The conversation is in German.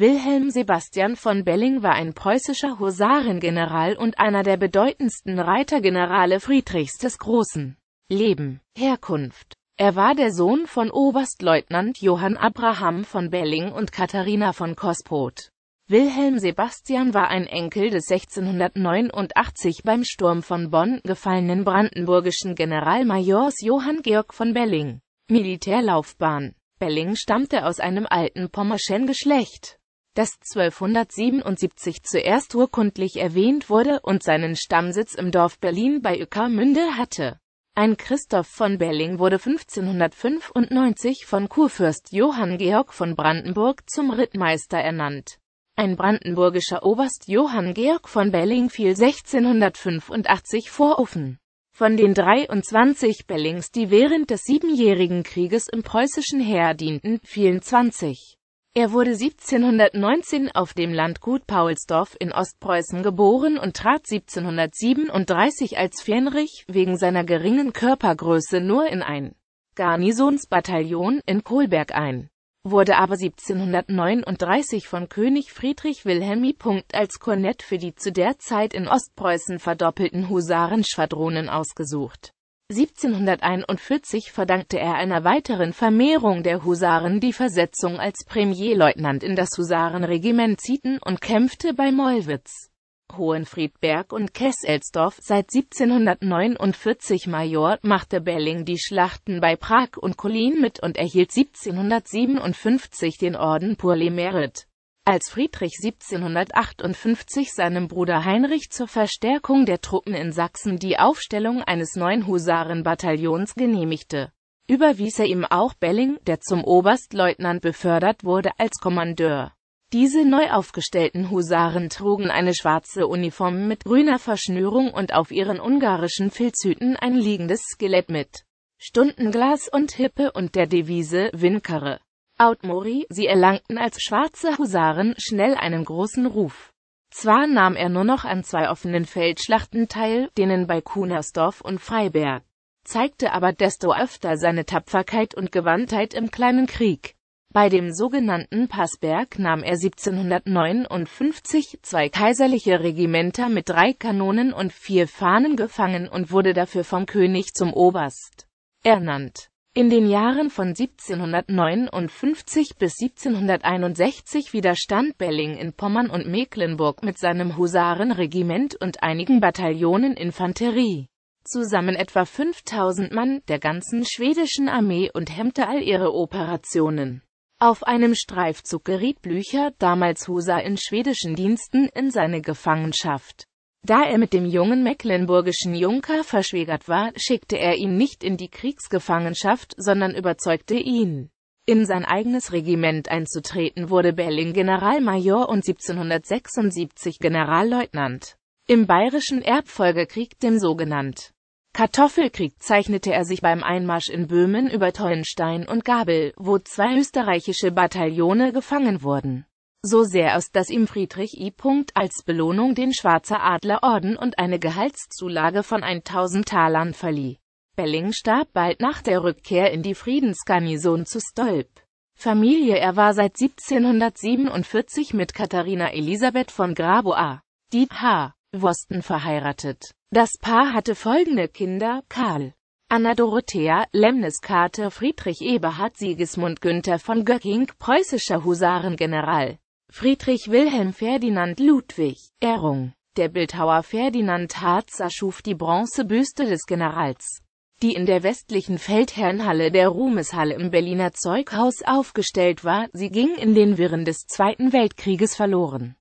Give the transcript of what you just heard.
Wilhelm Sebastian von Belling war ein preußischer Husarengeneral und einer der bedeutendsten Reitergenerale Friedrichs des Großen. Leben, Herkunft er war der Sohn von Oberstleutnant Johann Abraham von Belling und Katharina von Kospot. Wilhelm Sebastian war ein Enkel des 1689 beim Sturm von Bonn gefallenen brandenburgischen Generalmajors Johann Georg von Belling. Militärlaufbahn Belling stammte aus einem alten pommerschen Geschlecht das 1277 zuerst urkundlich erwähnt wurde und seinen Stammsitz im Dorf Berlin bei Uckermünde hatte. Ein Christoph von Belling wurde 1595 von Kurfürst Johann Georg von Brandenburg zum Rittmeister ernannt. Ein brandenburgischer Oberst Johann Georg von Belling fiel 1685 vor Offen. Von den 23 Bellings, die während des Siebenjährigen Krieges im preußischen Heer dienten, fielen 20 er wurde 1719 auf dem Landgut Paulsdorf in Ostpreußen geboren und trat 1737 als Fähnrich wegen seiner geringen Körpergröße nur in ein Garnisonsbataillon in Kohlberg ein, wurde aber 1739 von König Friedrich Wilhelm I. als Kornett für die zu der Zeit in Ostpreußen verdoppelten Husarenschwadronen ausgesucht 1741 verdankte er einer weiteren Vermehrung der Husaren die Versetzung als Premierleutnant in das Husarenregiment Zieten und kämpfte bei Mollwitz, Hohenfriedberg und Kesselsdorf. Seit 1749 Major machte Belling die Schlachten bei Prag und Kolin mit und erhielt 1757 den Orden Pour les Mérites. Als Friedrich 1758 seinem Bruder Heinrich zur Verstärkung der Truppen in Sachsen die Aufstellung eines neuen Husarenbataillons genehmigte, überwies er ihm auch Belling, der zum Oberstleutnant befördert wurde, als Kommandeur. Diese neu aufgestellten Husaren trugen eine schwarze Uniform mit grüner Verschnürung und auf ihren ungarischen Filzhüten ein liegendes Skelett mit Stundenglas und Hippe und der Devise Winkere. Outmori, sie erlangten als schwarze Husaren schnell einen großen Ruf. Zwar nahm er nur noch an zwei offenen Feldschlachten teil, denen bei Kunersdorf und Freiberg, zeigte aber desto öfter seine Tapferkeit und Gewandtheit im kleinen Krieg. Bei dem sogenannten Passberg nahm er 1759 zwei kaiserliche Regimenter mit drei Kanonen und vier Fahnen gefangen und wurde dafür vom König zum Oberst ernannt. In den Jahren von 1759 bis 1761 widerstand Belling in Pommern und Mecklenburg mit seinem Husarenregiment und einigen Bataillonen Infanterie. Zusammen etwa 5000 Mann der ganzen schwedischen Armee und hemmte all ihre Operationen. Auf einem Streifzug geriet Blücher, damals Husar in schwedischen Diensten, in seine Gefangenschaft. Da er mit dem jungen mecklenburgischen Junker verschwägert war, schickte er ihn nicht in die Kriegsgefangenschaft, sondern überzeugte ihn, in sein eigenes Regiment einzutreten, wurde Belling Generalmajor und 1776 Generalleutnant. Im Bayerischen Erbfolgekrieg, dem sogenannten Kartoffelkrieg, zeichnete er sich beim Einmarsch in Böhmen über Tollenstein und Gabel, wo zwei österreichische Bataillone gefangen wurden so sehr aus, dass ihm Friedrich I. als Belohnung den Schwarzer Adlerorden und eine Gehaltszulage von 1000 Talern verlieh. Belling starb bald nach der Rückkehr in die Friedensgarnison zu Stolp. Familie Er war seit 1747 mit Katharina Elisabeth von Graboa, die H. Wosten verheiratet. Das Paar hatte folgende Kinder, Karl, Anna Dorothea, Lemnes Kater Friedrich Eberhard Sigismund Günther von Göcking, preußischer Husarengeneral. Friedrich Wilhelm Ferdinand Ludwig, Ehrung. Der Bildhauer Ferdinand Harzer schuf die Bronzebüste des Generals, die in der westlichen Feldherrnhalle der Ruhmeshalle im Berliner Zeughaus aufgestellt war, sie ging in den Wirren des Zweiten Weltkrieges verloren